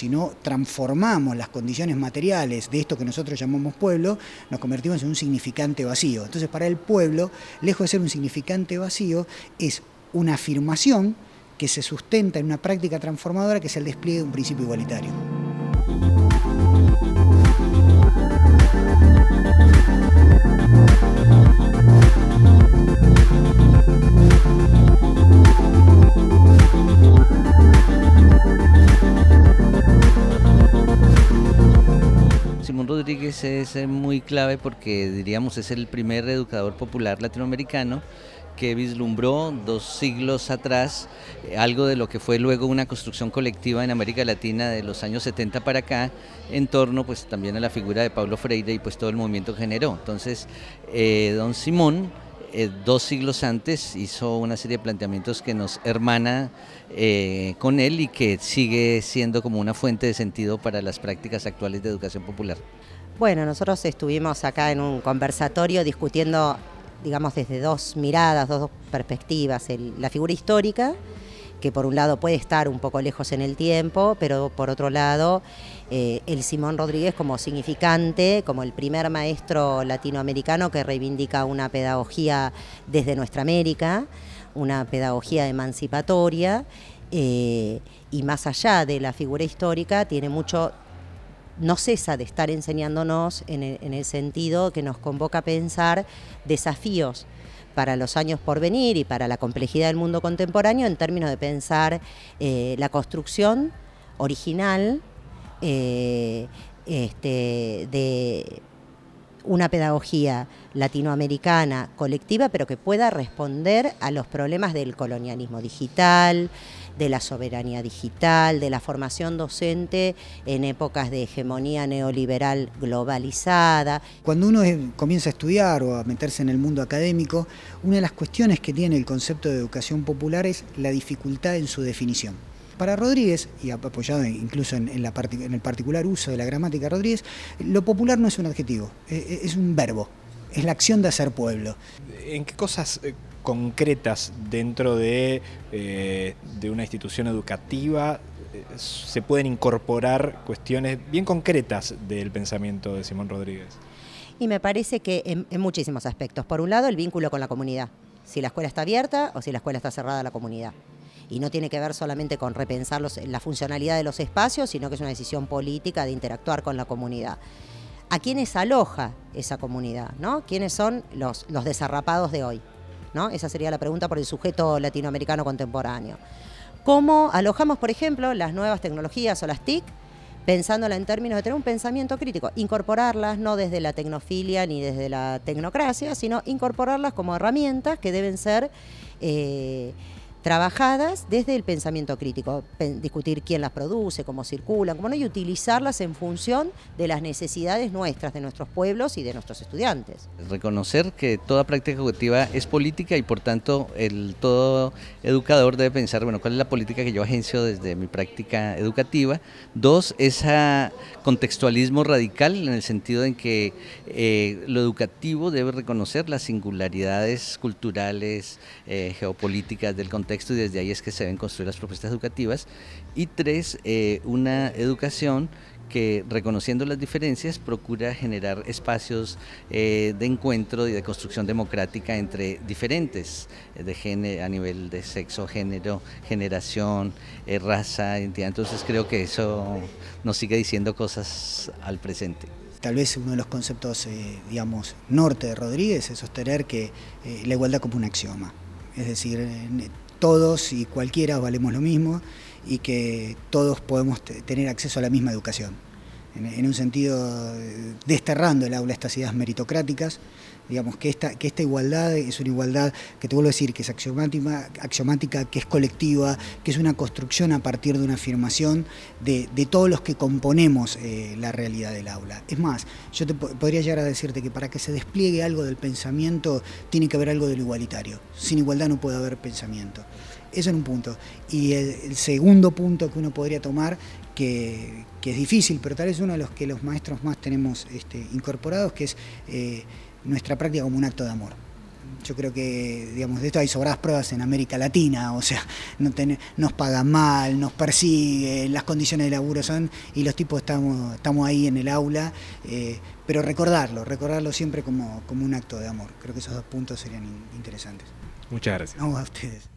si no transformamos las condiciones materiales de esto que nosotros llamamos pueblo, nos convertimos en un significante vacío. Entonces, para el pueblo, lejos de ser un significante vacío, es una afirmación que se sustenta en una práctica transformadora que es el despliegue de un principio igualitario. Rodríguez es eh, muy clave porque diríamos es el primer educador popular latinoamericano que vislumbró dos siglos atrás eh, algo de lo que fue luego una construcción colectiva en América Latina de los años 70 para acá en torno pues también a la figura de Pablo Freire y pues todo el movimiento que generó. Entonces, eh, don Simón eh, dos siglos antes hizo una serie de planteamientos que nos hermana eh, con él y que sigue siendo como una fuente de sentido para las prácticas actuales de educación popular. Bueno, nosotros estuvimos acá en un conversatorio discutiendo, digamos, desde dos miradas, dos, perspectivas, la figura histórica que por un lado puede estar un poco lejos en el tiempo, pero por otro lado eh, el Simón Rodríguez como significante, como el primer maestro latinoamericano que reivindica una pedagogía desde nuestra América, una pedagogía emancipatoria. Eh, y más allá de la figura histórica, tiene mucho no cesa de estar enseñándonos e, en el, sentido que nos convoca a pensar desafíos para los años por venir y para la complejidad del mundo contemporáneo en términos de pensar eh, la construcción original eh, este, de una pedagogía latinoamericana colectiva, pero que pueda responder a los problemas del colonialismo digital, de la soberanía digital, de la formación docente en épocas de hegemonía neoliberal globalizada. Cuando uno comienza a estudiar o a meterse en el mundo académico, una de las cuestiones que tiene el concepto de educación popular es la dificultad en su definición. Para Rodríguez, y apoyado incluso en, el particular uso de la gramática de Rodríguez, lo popular no es un adjetivo, e-, e-, es, un verbo, es la acción de hacer pueblo. ¿En qué cosas eh, concretas dentro eh, de, una institución educativa eh, se pueden incorporar cuestiones bien concretas del pensamiento de Simón Rodríguez? Y me parece que en, muchísimos aspectos. Por un lado, el vínculo con la comunidad. Si la escuela está abierta o si la escuela está cerrada a la comunidad y no tiene que ver solamente con repensar los, la funcionalidad de los espacios, sino que es una decisión política de interactuar con la comunidad. ¿A quiénes aloja esa comunidad? ¿no? ¿Quiénes son los, los desarrapados de hoy? ¿no? Esa sería la pregunta por el sujeto latinoamericano contemporáneo. ¿Cómo alojamos, por ejemplo, las nuevas tecnologías o las TIC? pensándola en términos de tener un pensamiento crítico, incorporarlas no desde la tecnofilia ni desde la tecnocracia, sino incorporarlas como herramientas que deben ser eh, trabajadas desde el pensamiento crítico, discutir quién las produce, cómo circulan, cómo y utilizarlas en función de las necesidades nuestras, de nuestros pueblos y de nuestros estudiantes. Reconocer que toda práctica educativa es política y por tanto el todo educador debe pensar, bueno, cuál es la política que yo agencio desde mi práctica educativa. Dos, ese contextualismo radical en el sentido en que eh, lo educativo debe reconocer las singularidades culturales, eh, geopolíticas del contexto y desde ahí es que se deben construir las propuestas educativas. Y tres, eh, una educación que reconociendo las diferencias procura generar espacios eh, de encuentro y de construcción democrática entre diferentes eh, de género, a nivel de sexo, género, generación, raza, identidad Entonces creo que eso nos sigue diciendo cosas al presente. Tal vez uno de los conceptos, digamos, norte de Rodríguez es sostener que la igualdad como un axioma. Es decir, todos y cualquiera valemos lo mismo y que todos podemos tener acceso a la misma educación. En, un sentido, eh, desterrando el aula estas ideas meritocráticas, digamos, que esta, que esta igualdad es una igualdad que te vuelvo a decir, que es axiomática, axiomática que es colectiva, que es una construcción a partir de una afirmación de, todos los que componemos eh, la realidad del aula. Es más, yo te podría llegar a decirte que para que se despliegue algo del pensamiento tiene que haber algo de lo igualitario. Sin igualdad no puede haber pensamiento. Eso en un punto. Y el, segundo punto que uno podría tomar, que, es difícil, pero tal vez uno de los que los maestros más tenemos este, incorporados, que es... Eh, nuestra práctica como un acto de amor. Yo creo que, digamos, de esto hay sobradas pruebas en América Latina, o sea, no nos pagan mal, nos persiguen, las condiciones de laburo son, y los tipos estamos, estamos ahí en el aula, eh, pero recordarlo, recordarlo siempre como, como un acto de amor. Creo que esos dos puntos serían interesantes. Muchas gracias. Vamos a ustedes.